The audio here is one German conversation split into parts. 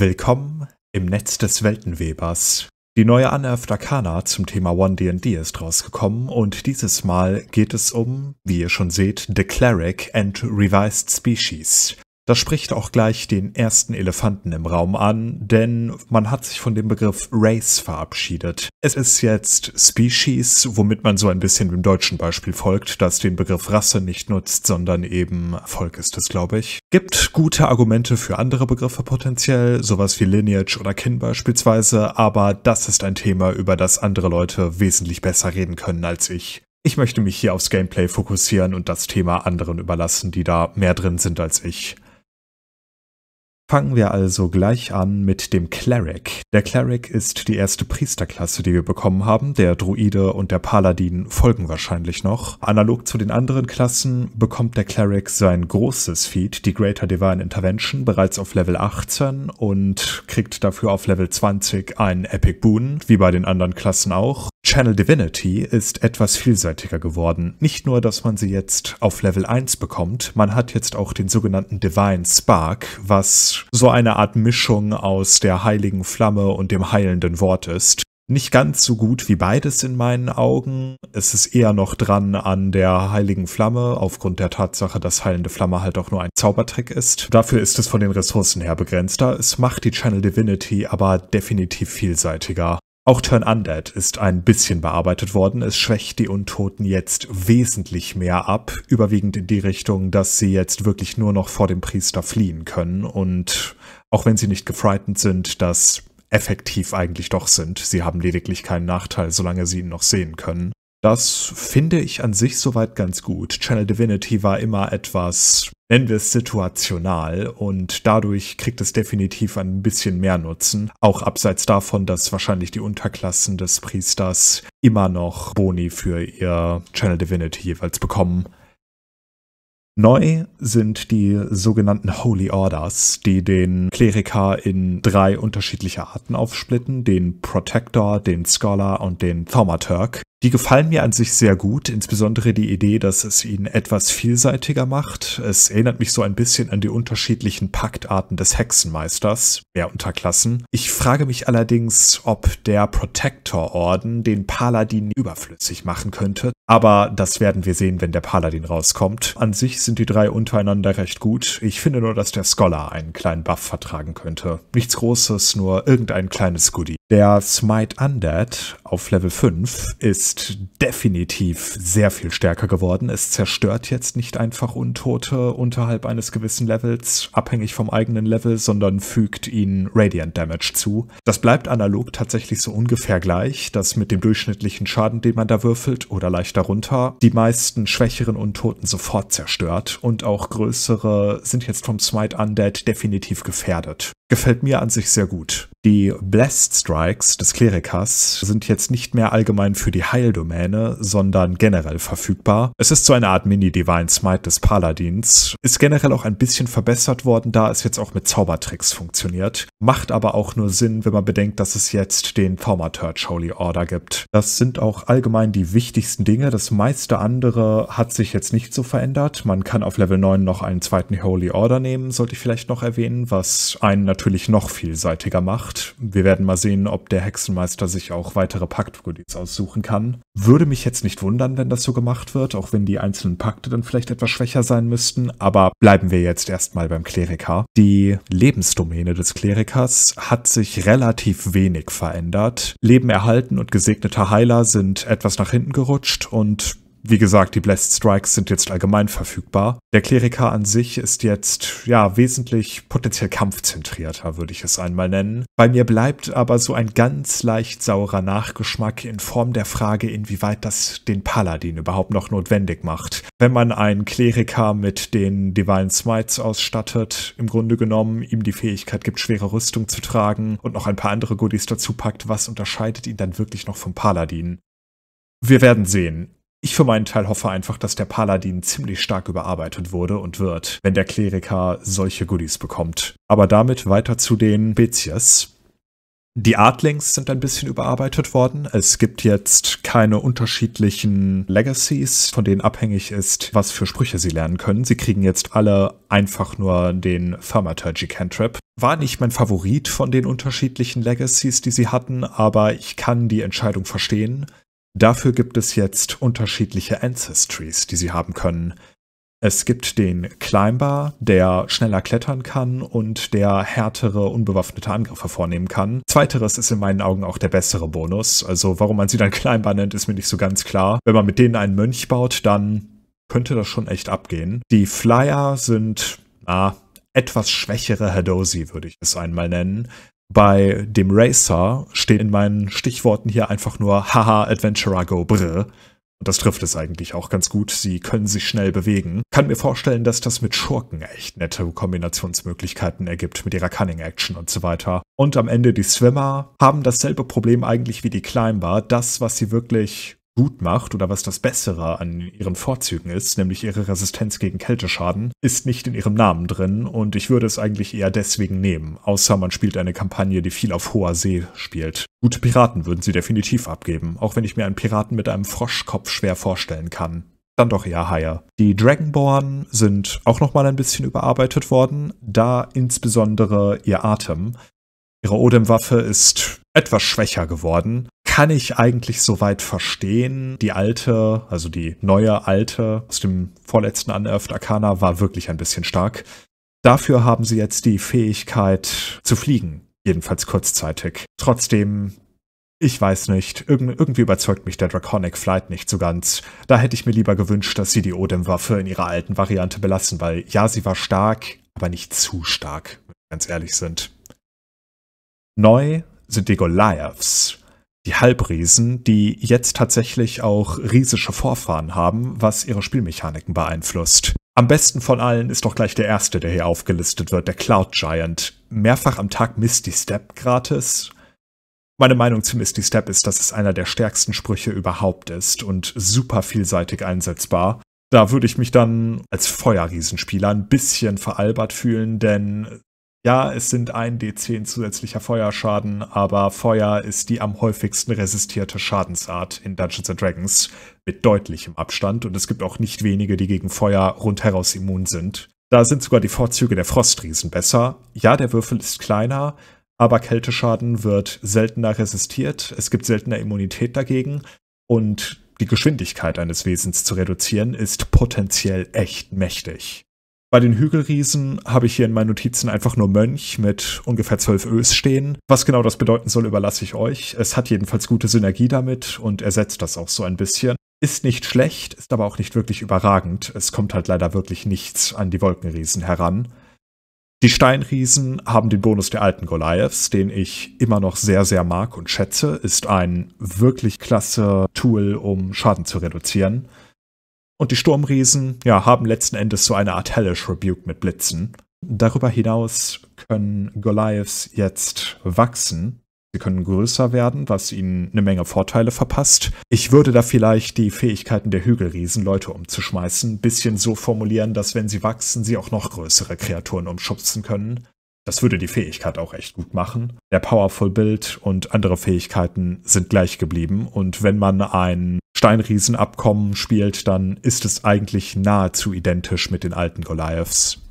Willkommen im Netz des Weltenwebers. Die neue Unearthed Arcana zum Thema One dd ist rausgekommen und dieses Mal geht es um, wie ihr schon seht, The Cleric and Revised Species. Das spricht auch gleich den ersten Elefanten im Raum an, denn man hat sich von dem Begriff Race verabschiedet. Es ist jetzt Species, womit man so ein bisschen dem deutschen Beispiel folgt, das den Begriff Rasse nicht nutzt, sondern eben Volk ist es, glaube ich. Gibt gute Argumente für andere Begriffe potenziell, sowas wie Lineage oder Kin beispielsweise, aber das ist ein Thema, über das andere Leute wesentlich besser reden können als ich. Ich möchte mich hier aufs Gameplay fokussieren und das Thema anderen überlassen, die da mehr drin sind als ich. Fangen wir also gleich an mit dem Cleric. Der Cleric ist die erste Priesterklasse, die wir bekommen haben. Der Druide und der Paladin folgen wahrscheinlich noch. Analog zu den anderen Klassen bekommt der Cleric sein großes Feed, die Greater Divine Intervention, bereits auf Level 18 und kriegt dafür auf Level 20 einen Epic Boon, wie bei den anderen Klassen auch. Channel Divinity ist etwas vielseitiger geworden. Nicht nur, dass man sie jetzt auf Level 1 bekommt, man hat jetzt auch den sogenannten Divine Spark, was so eine Art Mischung aus der heiligen Flamme und dem heilenden Wort ist. Nicht ganz so gut wie beides in meinen Augen. Es ist eher noch dran an der heiligen Flamme, aufgrund der Tatsache, dass heilende Flamme halt auch nur ein Zaubertrick ist. Dafür ist es von den Ressourcen her begrenzter. Es macht die Channel Divinity aber definitiv vielseitiger. Auch Turn Undead ist ein bisschen bearbeitet worden. Es schwächt die Untoten jetzt wesentlich mehr ab, überwiegend in die Richtung, dass sie jetzt wirklich nur noch vor dem Priester fliehen können und auch wenn sie nicht gefrightened sind, das effektiv eigentlich doch sind. Sie haben lediglich keinen Nachteil, solange sie ihn noch sehen können. Das finde ich an sich soweit ganz gut. Channel Divinity war immer etwas, nennen wir es situational, und dadurch kriegt es definitiv ein bisschen mehr Nutzen. Auch abseits davon, dass wahrscheinlich die Unterklassen des Priesters immer noch Boni für ihr Channel Divinity jeweils bekommen. Neu sind die sogenannten Holy Orders, die den Kleriker in drei unterschiedliche Arten aufsplitten, den Protector, den Scholar und den Thaumaturk. Die gefallen mir an sich sehr gut, insbesondere die Idee, dass es ihn etwas vielseitiger macht. Es erinnert mich so ein bisschen an die unterschiedlichen Paktarten des Hexenmeisters, mehr Unterklassen. Ich frage mich allerdings, ob der Protector-Orden den Paladin überflüssig machen könnte. Aber das werden wir sehen, wenn der Paladin rauskommt. An sich sind die drei untereinander recht gut. Ich finde nur, dass der Scholar einen kleinen Buff vertragen könnte. Nichts Großes, nur irgendein kleines Goodie. Der Smite Undead auf Level 5 ist definitiv sehr viel stärker geworden. Es zerstört jetzt nicht einfach Untote unterhalb eines gewissen Levels, abhängig vom eigenen Level, sondern fügt ihnen Radiant Damage zu. Das bleibt analog tatsächlich so ungefähr gleich, das mit dem durchschnittlichen Schaden, den man da würfelt, oder leicht darunter, die meisten schwächeren Untoten sofort zerstört und auch größere sind jetzt vom Smite Undead definitiv gefährdet. Gefällt mir an sich sehr gut. Die Blessed Strikes des Klerikers sind jetzt nicht mehr allgemein für die Heildomäne, sondern generell verfügbar. Es ist so eine Art Mini-Divine Smite des Paladins, ist generell auch ein bisschen verbessert worden, da es jetzt auch mit Zaubertricks funktioniert. Macht aber auch nur Sinn, wenn man bedenkt, dass es jetzt den Thaumaturge Holy Order gibt. Das sind auch allgemein die wichtigsten Dinge. Das meiste andere hat sich jetzt nicht so verändert. Man kann auf Level 9 noch einen zweiten Holy Order nehmen, sollte ich vielleicht noch erwähnen, was einen natürlich noch vielseitiger macht gemacht. Wir werden mal sehen, ob der Hexenmeister sich auch weitere Pakt-Goodies aussuchen kann. Würde mich jetzt nicht wundern, wenn das so gemacht wird, auch wenn die einzelnen Pakte dann vielleicht etwas schwächer sein müssten, aber bleiben wir jetzt erstmal beim Kleriker. Die Lebensdomäne des Klerikers hat sich relativ wenig verändert. Leben erhalten und gesegneter Heiler sind etwas nach hinten gerutscht und wie gesagt, die Blessed Strikes sind jetzt allgemein verfügbar. Der Kleriker an sich ist jetzt, ja, wesentlich potenziell kampfzentrierter, würde ich es einmal nennen. Bei mir bleibt aber so ein ganz leicht saurer Nachgeschmack in Form der Frage, inwieweit das den Paladin überhaupt noch notwendig macht. Wenn man einen Kleriker mit den Divine Smites ausstattet, im Grunde genommen ihm die Fähigkeit gibt, schwere Rüstung zu tragen und noch ein paar andere Goodies dazu packt, was unterscheidet ihn dann wirklich noch vom Paladin? Wir werden sehen. Ich für meinen Teil hoffe einfach, dass der Paladin ziemlich stark überarbeitet wurde und wird, wenn der Kleriker solche Goodies bekommt. Aber damit weiter zu den Spezies. Die Artlings sind ein bisschen überarbeitet worden. Es gibt jetzt keine unterschiedlichen Legacies, von denen abhängig ist, was für Sprüche sie lernen können. Sie kriegen jetzt alle einfach nur den Thermaturgy Cantrip. War nicht mein Favorit von den unterschiedlichen Legacies, die sie hatten, aber ich kann die Entscheidung verstehen. Dafür gibt es jetzt unterschiedliche Ancestries, die sie haben können. Es gibt den Climber, der schneller klettern kann und der härtere, unbewaffnete Angriffe vornehmen kann. Zweiteres ist in meinen Augen auch der bessere Bonus. Also warum man sie dann Climber nennt, ist mir nicht so ganz klar. Wenn man mit denen einen Mönch baut, dann könnte das schon echt abgehen. Die Flyer sind, na, etwas schwächere Hadosi, würde ich es einmal nennen. Bei dem Racer steht in meinen Stichworten hier einfach nur Haha Adventurer Go Brr. Und das trifft es eigentlich auch ganz gut. Sie können sich schnell bewegen. Kann mir vorstellen, dass das mit Schurken echt nette Kombinationsmöglichkeiten ergibt mit ihrer Cunning-Action und so weiter. Und am Ende die Swimmer haben dasselbe Problem eigentlich wie die Climber. Das, was sie wirklich gut macht oder was das Bessere an ihren Vorzügen ist, nämlich ihre Resistenz gegen Kälteschaden, ist nicht in ihrem Namen drin und ich würde es eigentlich eher deswegen nehmen, außer man spielt eine Kampagne, die viel auf hoher See spielt. Gute Piraten würden sie definitiv abgeben, auch wenn ich mir einen Piraten mit einem Froschkopf schwer vorstellen kann dann doch eher Haie. Die Dragonborn sind auch nochmal ein bisschen überarbeitet worden, da insbesondere ihr Atem. Ihre Odem-Waffe ist etwas schwächer geworden. Kann ich eigentlich soweit verstehen. Die alte, also die neue alte aus dem vorletzten Unearthed Arcana war wirklich ein bisschen stark. Dafür haben sie jetzt die Fähigkeit zu fliegen, jedenfalls kurzzeitig. Trotzdem, ich weiß nicht, Irgend, irgendwie überzeugt mich der Draconic Flight nicht so ganz. Da hätte ich mir lieber gewünscht, dass sie die Odem-Waffe in ihrer alten Variante belassen, weil ja, sie war stark, aber nicht zu stark, wenn wir ganz ehrlich sind. Neu sind die Goliaths, die Halbriesen, die jetzt tatsächlich auch riesige Vorfahren haben, was ihre Spielmechaniken beeinflusst. Am besten von allen ist doch gleich der erste, der hier aufgelistet wird, der Cloud Giant. Mehrfach am Tag Misty Step gratis. Meine Meinung zu Misty Step ist, dass es einer der stärksten Sprüche überhaupt ist und super vielseitig einsetzbar. Da würde ich mich dann als Feuerriesenspieler ein bisschen veralbert fühlen, denn ja, es sind ein D10 zusätzlicher Feuerschaden, aber Feuer ist die am häufigsten resistierte Schadensart in Dungeons Dragons mit deutlichem Abstand und es gibt auch nicht wenige, die gegen Feuer rundheraus immun sind. Da sind sogar die Vorzüge der Frostriesen besser. Ja, der Würfel ist kleiner, aber Kälteschaden wird seltener resistiert, es gibt seltener Immunität dagegen und die Geschwindigkeit eines Wesens zu reduzieren ist potenziell echt mächtig. Bei den Hügelriesen habe ich hier in meinen Notizen einfach nur Mönch mit ungefähr zwölf Ös stehen. Was genau das bedeuten soll, überlasse ich euch. Es hat jedenfalls gute Synergie damit und ersetzt das auch so ein bisschen. Ist nicht schlecht, ist aber auch nicht wirklich überragend. Es kommt halt leider wirklich nichts an die Wolkenriesen heran. Die Steinriesen haben den Bonus der alten Goliaths, den ich immer noch sehr, sehr mag und schätze. Ist ein wirklich klasse Tool, um Schaden zu reduzieren. Und die Sturmriesen ja, haben letzten Endes so eine Art Hellish Rebuke mit Blitzen. Darüber hinaus können Goliaths jetzt wachsen. Sie können größer werden, was ihnen eine Menge Vorteile verpasst. Ich würde da vielleicht die Fähigkeiten der Hügelriesen, Leute umzuschmeißen, ein bisschen so formulieren, dass wenn sie wachsen, sie auch noch größere Kreaturen umschubsen können. Das würde die Fähigkeit auch echt gut machen. Der Powerful Build und andere Fähigkeiten sind gleich geblieben und wenn man ein Steinriesenabkommen spielt, dann ist es eigentlich nahezu identisch mit den alten Goliaths.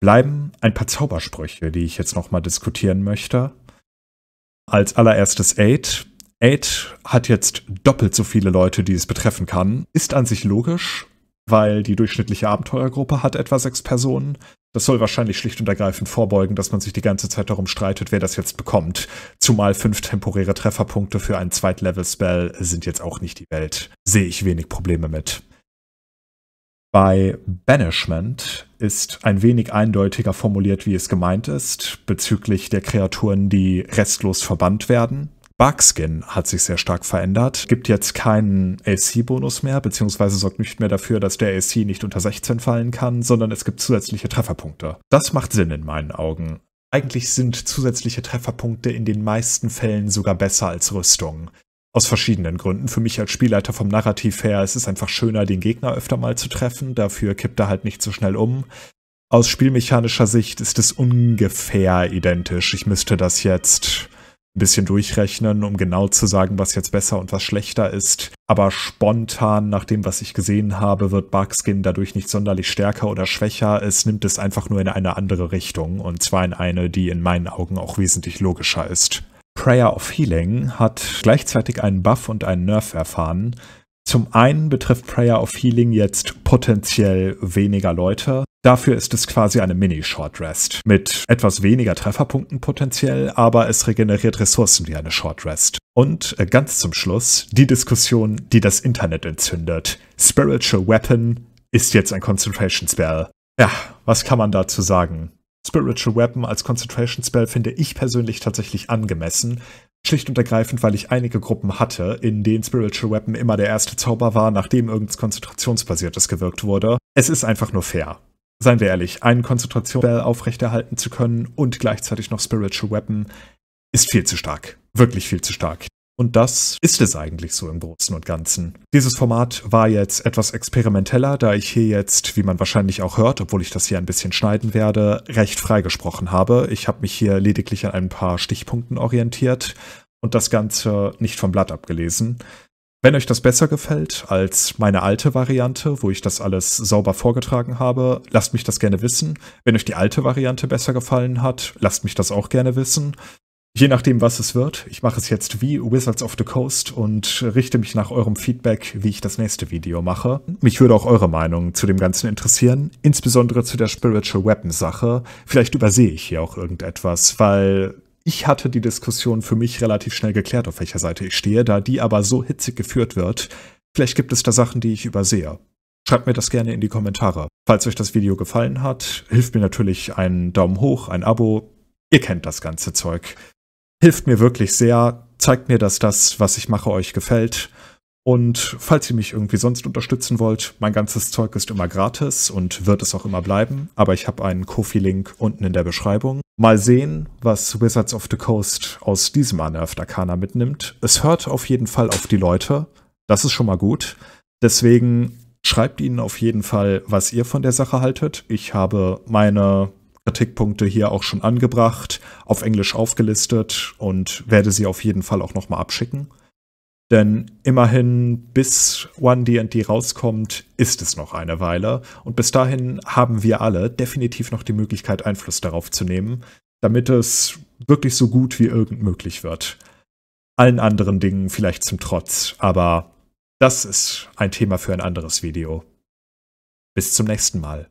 Bleiben ein paar Zaubersprüche, die ich jetzt nochmal diskutieren möchte. Als allererstes Aid. Aid hat jetzt doppelt so viele Leute, die es betreffen kann. Ist an sich logisch, weil die durchschnittliche Abenteuergruppe hat etwa sechs Personen. Das soll wahrscheinlich schlicht und ergreifend vorbeugen, dass man sich die ganze Zeit darum streitet, wer das jetzt bekommt. Zumal fünf temporäre Trefferpunkte für ein zweitlevel spell sind jetzt auch nicht die Welt. Sehe ich wenig Probleme mit. Bei Banishment ist ein wenig eindeutiger formuliert, wie es gemeint ist, bezüglich der Kreaturen, die restlos verbannt werden. Bugskin hat sich sehr stark verändert, gibt jetzt keinen AC-Bonus mehr, beziehungsweise sorgt nicht mehr dafür, dass der AC nicht unter 16 fallen kann, sondern es gibt zusätzliche Trefferpunkte. Das macht Sinn in meinen Augen. Eigentlich sind zusätzliche Trefferpunkte in den meisten Fällen sogar besser als Rüstung. Aus verschiedenen Gründen. Für mich als Spielleiter vom Narrativ her, es ist einfach schöner, den Gegner öfter mal zu treffen, dafür kippt er halt nicht so schnell um. Aus spielmechanischer Sicht ist es ungefähr identisch. Ich müsste das jetzt ein bisschen durchrechnen, um genau zu sagen, was jetzt besser und was schlechter ist. Aber spontan, nach dem, was ich gesehen habe, wird Barkskin dadurch nicht sonderlich stärker oder schwächer. Es nimmt es einfach nur in eine andere Richtung. Und zwar in eine, die in meinen Augen auch wesentlich logischer ist. Prayer of Healing hat gleichzeitig einen Buff und einen Nerf erfahren. Zum einen betrifft Prayer of Healing jetzt potenziell weniger Leute, Dafür ist es quasi eine Mini-Short Rest mit etwas weniger Trefferpunkten potenziell, aber es regeneriert Ressourcen wie eine Short Rest. Und äh, ganz zum Schluss die Diskussion, die das Internet entzündet. Spiritual Weapon ist jetzt ein Concentration Spell. Ja, was kann man dazu sagen? Spiritual Weapon als Concentration Spell finde ich persönlich tatsächlich angemessen. Schlicht und ergreifend, weil ich einige Gruppen hatte, in denen Spiritual Weapon immer der erste Zauber war, nachdem irgendwas Konzentrationsbasiertes gewirkt wurde. Es ist einfach nur fair. Seien wir ehrlich, einen Konzentrationsbell aufrechterhalten zu können und gleichzeitig noch Spiritual Weapon ist viel zu stark. Wirklich viel zu stark. Und das ist es eigentlich so im Großen und Ganzen. Dieses Format war jetzt etwas experimenteller, da ich hier jetzt, wie man wahrscheinlich auch hört, obwohl ich das hier ein bisschen schneiden werde, recht freigesprochen habe. Ich habe mich hier lediglich an ein paar Stichpunkten orientiert und das Ganze nicht vom Blatt abgelesen. Wenn euch das besser gefällt als meine alte Variante, wo ich das alles sauber vorgetragen habe, lasst mich das gerne wissen. Wenn euch die alte Variante besser gefallen hat, lasst mich das auch gerne wissen. Je nachdem, was es wird. Ich mache es jetzt wie Wizards of the Coast und richte mich nach eurem Feedback, wie ich das nächste Video mache. Mich würde auch eure Meinung zu dem Ganzen interessieren, insbesondere zu der Spiritual Weapon Sache. Vielleicht übersehe ich hier auch irgendetwas, weil ich hatte die Diskussion für mich relativ schnell geklärt, auf welcher Seite ich stehe, da die aber so hitzig geführt wird. Vielleicht gibt es da Sachen, die ich übersehe. Schreibt mir das gerne in die Kommentare. Falls euch das Video gefallen hat, hilft mir natürlich ein Daumen hoch, ein Abo. Ihr kennt das ganze Zeug. Hilft mir wirklich sehr. Zeigt mir, dass das, was ich mache, euch gefällt. Und falls ihr mich irgendwie sonst unterstützen wollt, mein ganzes Zeug ist immer gratis und wird es auch immer bleiben, aber ich habe einen Kofi-Link unten in der Beschreibung. Mal sehen, was Wizards of the Coast aus diesem Unearthed Arcana mitnimmt. Es hört auf jeden Fall auf die Leute, das ist schon mal gut. Deswegen schreibt ihnen auf jeden Fall, was ihr von der Sache haltet. Ich habe meine Kritikpunkte hier auch schon angebracht, auf Englisch aufgelistet und werde sie auf jeden Fall auch nochmal abschicken. Denn immerhin, bis One DD rauskommt, ist es noch eine Weile. Und bis dahin haben wir alle definitiv noch die Möglichkeit, Einfluss darauf zu nehmen, damit es wirklich so gut wie irgend möglich wird. Allen anderen Dingen vielleicht zum Trotz, aber das ist ein Thema für ein anderes Video. Bis zum nächsten Mal.